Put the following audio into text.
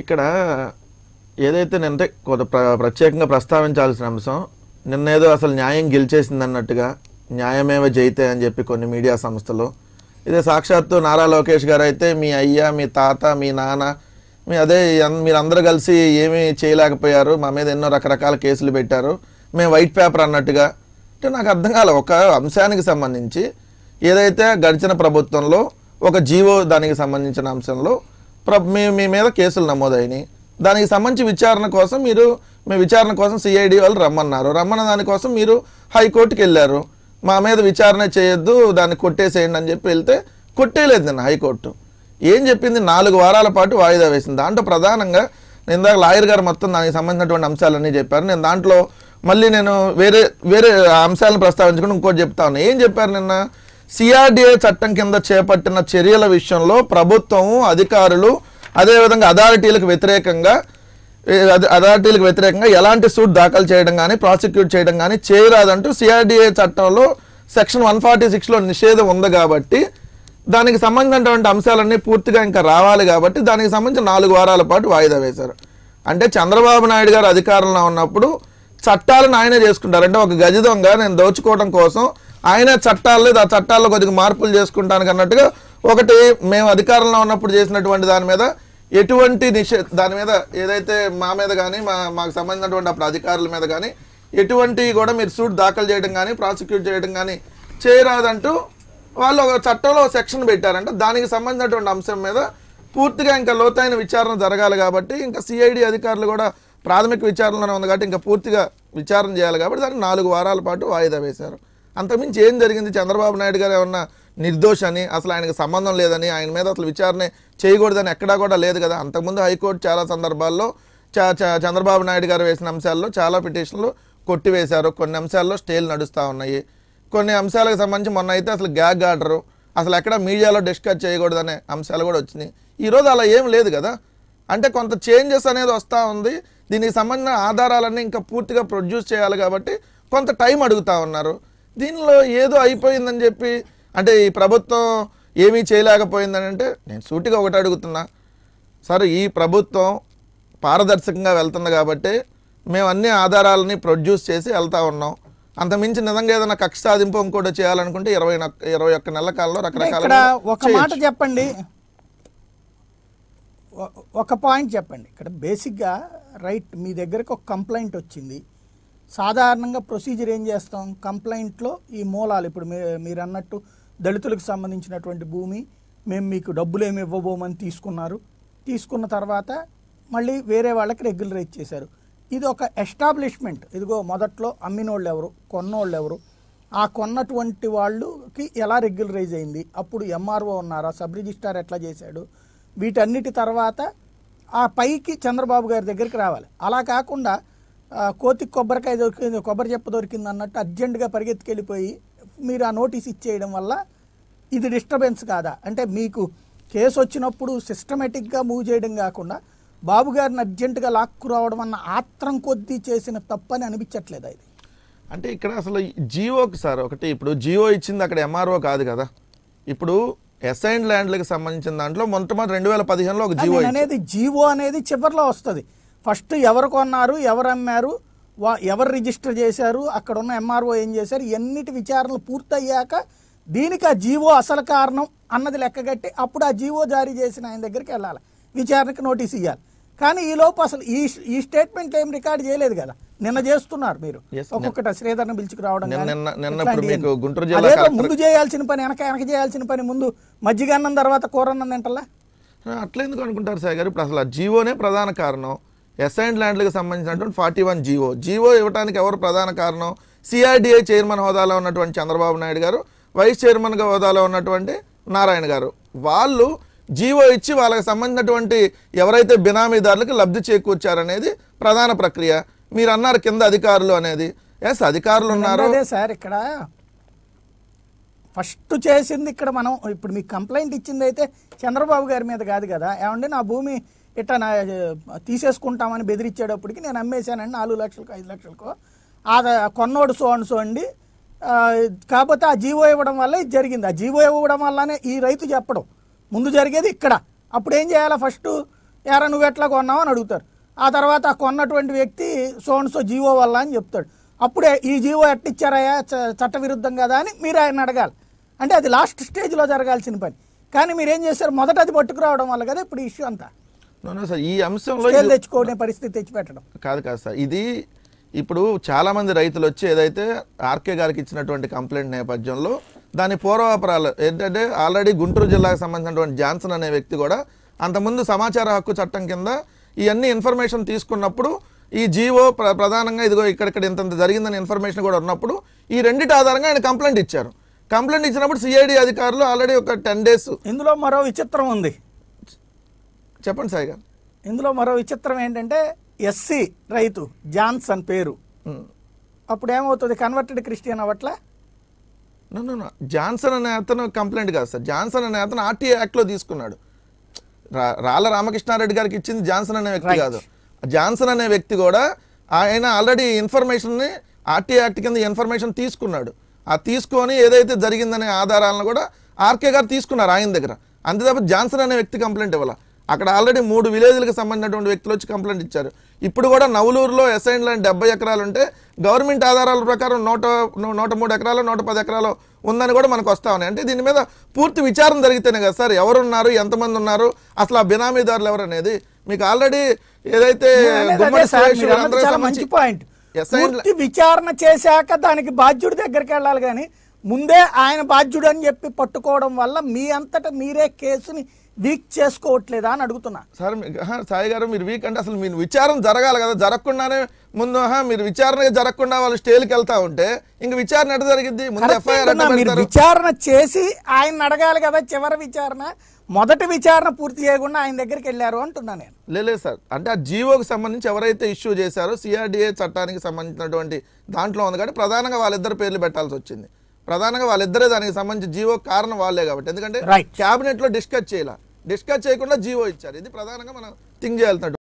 ఇక్కడ ఏదైతే నేను కొంత ప్రత్యేకంగా ప్రస్తావించాల్సిన అంశం నిన్నేదో అసలు న్యాయం గెలిచేసింది అన్నట్టుగా న్యాయమేవ జైతే అని చెప్పి కొన్ని మీడియా సంస్థలు ఇదే సాక్షాత్తు నారా లోకేష్ గారు అయితే మీ అయ్యా మీ తాత మీ నాన్న మీ అదే మీరందరూ కలిసి ఏమీ చేయలేకపోయారు మా మీద ఎన్నో రకరకాల కేసులు పెట్టారు మేము వైట్ పేపర్ అన్నట్టుగా అంటే నాకు అర్థం కాలే ఒక అంశానికి సంబంధించి ఏదైతే గడిచిన ప్రభుత్వంలో ఒక జీవో దానికి సంబంధించిన అంశంలో మీ మీ మీద కేసులు నమోదైనాయి దానికి సంబంధించి విచారణ కోసం మీరు మీ విచారణ కోసం సిఐడి వాళ్ళు రమ్మన్నారు రమ్మన్న దానికోసం మీరు హైకోర్టుకి వెళ్ళారు మా మీద విచారణ చేయొద్దు దాన్ని కొట్టేసేయండి అని చెప్పి వెళ్తే కొట్టేయలేదు నిన్న హైకోర్టు ఏం చెప్పింది నాలుగు వారాల పాటు వాయిదా వేసింది దాంట్లో ప్రధానంగా నేను దాకా లాయర్ గారు మొత్తం దానికి సంబంధించినటువంటి అంశాలన్నీ చెప్పారు నేను దాంట్లో మళ్ళీ నేను వేరే వేరే అంశాలను ప్రస్తావించుకుని ఇంకోటి చెప్తా ఉన్నాను ఏం చెప్పారు నిన్న సిఆర్డిఏ చట్టం కింద చేపట్టిన చర్యల విషయంలో ప్రభుత్వం అధికారులు అదేవిధంగా అథారిటీలకు వ్యతిరేకంగా అథారిటీలకు వ్యతిరేకంగా ఎలాంటి సూట్ దాఖలు చేయడం కానీ ప్రాసిక్యూట్ చేయడం కానీ చేయరాదంటూ సిఆర్డిఏ చట్టంలో సెక్షన్ వన్ ఫార్టీ సిక్స్లో నిషేధం ఉంది కాబట్టి దానికి సంబంధించినటువంటి అంశాలన్నీ పూర్తిగా ఇంకా రావాలి కాబట్టి దానికి సంబంధించి నాలుగు వారాల పాటు వాయిదా వేశారు అంటే చంద్రబాబు నాయుడు గారు అధికారంలో ఉన్నప్పుడు చట్టాలను ఆయనే చేసుకుంటారు అంటే ఒక గజ దొంగ నేను దోచుకోవడం కోసం ఆయన చట్టాలు లేదు ఆ చట్టాల్లో కొద్దిగా మార్పులు చేసుకుంటానికి అన్నట్టుగా ఒకటి మేము అధికారంలో ఉన్నప్పుడు చేసినటువంటి దాని మీద ఎటువంటి నిషే దాని మీద ఏదైతే మా మీద కానీ మా మాకు సంబంధించినటువంటి అప్పుడు అధికారుల మీద కానీ ఎటువంటి కూడా మీరు సూట్ దాఖలు చేయడం కానీ ప్రాసిక్యూట్ చేయడం కానీ చేయరాదంటూ వాళ్ళు ఒక చట్టంలో సెక్షన్ పెట్టారంట దానికి సంబంధించినటువంటి అంశం మీద పూర్తిగా ఇంకా లోతైన విచారణ జరగాలి కాబట్టి ఇంకా సిఐడి అధికారులు కూడా ప్రాథమిక విచారణలోనే ఉంది కాబట్టి ఇంకా పూర్తిగా విచారణ చేయాలి కాబట్టి దాన్ని నాలుగు వారాల పాటు వాయిదా వేశారు అంతకుమించి ఏం జరిగింది చంద్రబాబు నాయుడు గారు ఏమన్నా నిర్దోషని అసలు ఆయనకు సంబంధం లేదని ఆయన మీద అసలు విచారణ చేయకూడదని ఎక్కడా కూడా లేదు కదా అంతకుముందు హైకోర్టు చాలా సందర్భాల్లో చంద్రబాబు నాయుడు గారు వేసిన అంశాల్లో చాలా పిటిషన్లు కొట్టివేశారు కొన్ని అంశాల్లో స్టేలు నడుస్తూ ఉన్నాయి కొన్ని అంశాలకు సంబంధించి మొన్న అయితే అసలు గ్యాగ్ ఆర్డరు అసలు ఎక్కడ మీడియాలో డిస్కస్ చేయకూడదనే అంశాలు కూడా వచ్చినాయి ఈరోజు అలా ఏం లేదు కదా అంటే కొంత చేంజెస్ అనేది వస్తూ ఉంది దీనికి సంబంధించిన ఆధారాలన్నీ ఇంకా పూర్తిగా ప్రొడ్యూస్ చేయాలి కాబట్టి కొంత టైం అడుగుతూ ఉన్నారు దీనిలో ఏదో అయిపోయిందని చెప్పి అంటే ఈ ప్రభుత్వం ఏమీ చేయలేకపోయిందని అంటే నేను సూటిగా ఒకటి అడుగుతున్నా సరే ఈ ప్రభుత్వం పారదర్శకంగా వెళ్తుంది కాబట్టి మేము అన్ని ఆధారాలని ప్రొడ్యూస్ చేసి వెళ్తూ ఉన్నాం అంతమించి నిజంగా ఏదైనా కక్ష సాధింపు ఇంకోటి చేయాలనుకుంటే ఇరవై ఇరవై ఒక్క నెలల కాలంలో రకరకాల ఒక మాట చెప్పండి ఒక పాయింట్ చెప్పండి ఇక్కడ బేసిక్గా రైట్ మీ దగ్గరకు ఒక కంప్లైంట్ వచ్చింది సాధారణంగా ప్రొసీజర్ ఏం చేస్తాం కంప్లైంట్లో ఈ మూలాలు ఇప్పుడు మీరు అన్నట్టు దళితులకు సంబంధించినటువంటి భూమి మేము మీకు డబ్బులు ఏమి ఇవ్వబోమని తీసుకున్నారు తీసుకున్న తర్వాత మళ్ళీ వేరే వాళ్ళకి రెగ్యులరైజ్ చేశారు ఇది ఒక ఎస్టాబ్లిష్మెంట్ ఇదిగో మొదట్లో అమ్మినోళ్ళు ఎవరు కొన్నోళ్ళు ఎవరు ఆ కొన్నటువంటి వాళ్ళకి ఎలా రెగ్యులరైజ్ అయింది అప్పుడు ఎంఆర్ఓ ఉన్నారా సబ్ రిజిస్టార్ ఎట్లా చేశాడు వీటన్నిటి తర్వాత ఆ పైకి చంద్రబాబు గారి దగ్గరికి రావాలి అలా కాకుండా కోతికి కొబ్బరికాయ దొరికింది కొబ్బరి చెప్ప దొరికింది అన్నట్టు అర్జెంటుగా పరిగెత్తుకెళ్ళిపోయి మీరు ఆ నోటీస్ ఇచ్చేయడం వల్ల ఇది డిస్టర్బెన్స్ కాదా అంటే మీకు కేసు వచ్చినప్పుడు సిస్టమేటిక్గా మూవ్ చేయడం కాకుండా బాబు గారిని అర్జెంటుగా లాక్కు రావడం అన్న ఆత్రం కొద్దీ చేసిన తప్పని అనిపించట్లేదు ఇది అంటే ఇక్కడ అసలు జియోకి సార్ ఒకటి ఇప్పుడు జియో ఇచ్చింది అక్కడ ఎంఆర్ఓ కాదు కదా ఇప్పుడు ఎస్ఐన్ ల్యాండ్లకు సంబంధించిన దాంట్లో మొట్టమొదటి రెండు వేల పదిహేనులో ఒక జియో అనేది జియో అనేది చివరిలో వస్తుంది ఫస్ట్ ఎవరు కొన్నారు ఎవరు అమ్మారు వా ఎవరు రిజిస్టర్ చేశారు అక్కడ ఉన్న ఎంఆర్ఓ ఏం చేశారు ఎన్నిటి విచారణలు పూర్తయ్యాక దీనికి ఆ జీవో అసలు కారణం అన్నది లెక్కగట్టి అప్పుడు ఆ జీవో జారీ చేసిన ఆయన దగ్గరికి వెళ్ళాలి విచారణకు నోటీస్ ఇవ్వాలి కానీ ఈ లోపు అసలు ఈ ఈ స్టేట్మెంట్ ఏం రికార్డ్ చేయలేదు కదా నిన్న చేస్తున్నారు మీరు ఒక్కొక్కట శ్రీధర్ని రావడం ముందు చేయాల్సిన పని వెనక వెనక చేయాల్సిన పని ముందు మజ్జిగ అన్నం తర్వాత కూర అన్నం తింటలా అట్లా ఎందుకు అనుకుంటారు సాయి గారు ఇప్పుడు అసలు జీవోనే ప్రధాన కారణం ఎస్ఐండ్ ల్యాండ్లకు సంబంధించినటువంటి ఫార్టీ వన్ జీవో జీవో ఇవ్వడానికి ఎవరు ప్రధాన కారణం సిఆర్డిఏ చైర్మన్ హోదాలో ఉన్నటువంటి చంద్రబాబు నాయుడు గారు వైస్ చైర్మన్గా హోదాలో ఉన్నటువంటి నారాయణ గారు వాళ్ళు జీవో ఇచ్చి వాళ్ళకి సంబంధించినటువంటి ఎవరైతే బినామీదారులకు లబ్ధి చేకూర్చారనేది ప్రధాన ప్రక్రియ మీరు అన్నారు కింద అధికారులు అనేది ఎస్ అధికారులు ఉన్నారు సార్ ఇక్కడ ఫస్ట్ చేసింది ఇక్కడ మనం ఇప్పుడు మీకు కంప్లైంట్ ఇచ్చింది అయితే చంద్రబాబు గారి మీద కాదు కదా ఏమండి నా భూమి ఇట్ట నా తీసేసుకుంటామని బెదిరించేటప్పటికి నేను అమ్మేశానండి నాలుగు లక్షలకు ఐదు లక్షలకు ఆ కొన్నోడు సో అండ్ సో అండి కాకపోతే ఆ జీవో ఇవ్వడం వల్ల ఇది జరిగింది ఆ జీవో ఇవ్వడం వల్లనే ఈ రైతు చెప్పడం ముందు జరిగేది ఇక్కడ అప్పుడు ఏం చేయాలి ఫస్ట్ ఎరా నువ్వు ఎట్లా కొన్నావు అని అడుగుతారు ఆ తర్వాత కొన్నటువంటి వ్యక్తి సోన్సో సో జీవో వల్ల అని చెప్తాడు అప్పుడే ఈ జీవో ఎట్టిచ్చారయ్యా చట్టవిరుద్ధం కదా అని మీరు ఆయన అడగాలి అంటే అది లాస్ట్ స్టేజ్లో జరగాల్సిన పని కానీ మీరేం చేశారు మొదట అది పట్టుకురావడం వల్ల కదా ఇప్పుడు ఇష్యూ అంతా సార్ ఈ అంశంలో తెచ్చుకోవడం పరిస్థితి తెచ్చిపెట్టడం కాదు కాదు సార్ ఇది ఇప్పుడు చాలామంది రైతులు వచ్చి ఏదైతే ఆర్కే గారికి ఇచ్చినటువంటి కంప్లైంట్ నేపథ్యంలో దాని పూర్వాపరాలు ఏంటంటే ఆల్రెడీ గుంటూరు జిల్లాకు సంబంధించినటువంటి జాన్సన్ అనే వ్యక్తి కూడా అంతకుముందు సమాచార హక్కు చట్టం కింద ఇవన్నీ ఇన్ఫర్మేషన్ తీసుకున్నప్పుడు ఈ జీవో ప్రధానంగా ఇదిగో ఇక్కడిక్కడ ఇంతంత జరిగిందని ఇన్ఫర్మేషన్ కూడా ఉన్నప్పుడు ఈ రెండింటి ఆధారంగా ఆయన కంప్లైంట్ ఇచ్చారు కంప్లైంట్ ఇచ్చినప్పుడు సిఐడి అధికారులు ఆల్రెడీ ఒక టెన్ డేస్ ఇందులో మరో విచిత్రం ఉంది చెప్పండి సాయి గారు ఇందులో మరో విచిత్రం ఏంటంటే ఎస్సి రైతు జాన్సన్ పేరు అప్పుడు ఏమవుతుంది కన్వర్టెడ్ క్రిస్టియన్ అవట్లా జాన్సన్ అనే అతను కంప్లైంట్ కాదు సార్ జాన్సన్ అనే అతను ఆర్టీఏ యాక్ట్లో తీసుకున్నాడు రాళ్ళ రామకృష్ణారెడ్డి గారికి ఇచ్చింది జాన్సన్ అనే వ్యక్తి కాదు జాన్సన్ అనే వ్యక్తి కూడా ఆయన ఆల్రెడీ ఇన్ఫర్మేషన్ని ఆర్టీఏ యాక్ట్ కింద ఇన్ఫర్మేషన్ తీసుకున్నాడు ఆ తీసుకొని ఏదైతే జరిగిందనే ఆధారాలను కూడా ఆర్కే గారు తీసుకున్నారు ఆయన దగ్గర అంతే తప్ప జాన్సన్ అనే వ్యక్తి కంప్లైంట్ ఇవ్వాలి అక్కడ ఆల్రెడీ మూడు విలేజ్లకు సంబంధించినటువంటి వ్యక్తులు వచ్చి కంప్లైంట్ ఇచ్చారు ఇప్పుడు కూడా నవలూరులో ఎస్ఐన్ లాంటి డెబ్బై ఎకరాలు ఉంటే గవర్నమెంట్ ఆధారాల ప్రకారం నూట నూట మూడు ఎకరాలు నూట పది ఎకరాలు ఉందని కూడా మనకు వస్తా ఉన్నాయి అంటే దీని మీద పూర్తి విచారం జరిగితేనే కదా సార్ ఎవరున్నారు ఎంతమంది ఉన్నారు అసలు ఆ బినామీదారులు ఎవరు అనేది మీకు ఆల్రెడీ ఏదైతే మంచి పాయింట్ విచారణ చేశాక దానికి బాధ్యుడి దగ్గరికి వెళ్ళాలి కానీ ముందే ఆయన బాధ్యుడు అని చెప్పి పట్టుకోవడం వల్ల మీ అంతటా మీరే కేసుని వీక్ చేసుకోవట్లేదా అని అడుగుతున్నా సార్ సాయి గారు మీరు వీక్ అంటే అసలు మీరు విచారం జరగాలి కదా జరగకుండానే ముందు మీరు విచారణ జరగకుండా వాళ్ళు స్టేల్కి వెళ్తా ఉంటే ఇంక విచారణ ఎట జరిగింది ముందు విచారణ చేసి ఆయన అడగాలి కదా చివరి విచారణ మొదటి విచారణ పూర్తి చేయకుండా ఆయన దగ్గరికి వెళ్ళారు అంటున్నా నేను లేదు సార్ అంటే ఆ జీవోకి సంబంధించి ఎవరైతే ఇష్యూ చేశారో సిఆర్డిఏ చట్టానికి సంబంధించినటువంటి దాంట్లో ఉంది కానీ ప్రధానంగా వాళ్ళిద్దరు పేర్లు పెట్టాల్సి వచ్చింది ప్రధానంగా వాళ్ళిద్దరే దానికి సంబంధించి జీవో కారణం వాళ్ళే కాబట్టి ఎందుకంటే క్యాబినెట్ లో డిస్కస్ చేయాలి డిస్కస్ చేయకుండా జీవో ఇచ్చారు ఇది ప్రధానంగా మనం థింక్ చేయాల్సినట్టు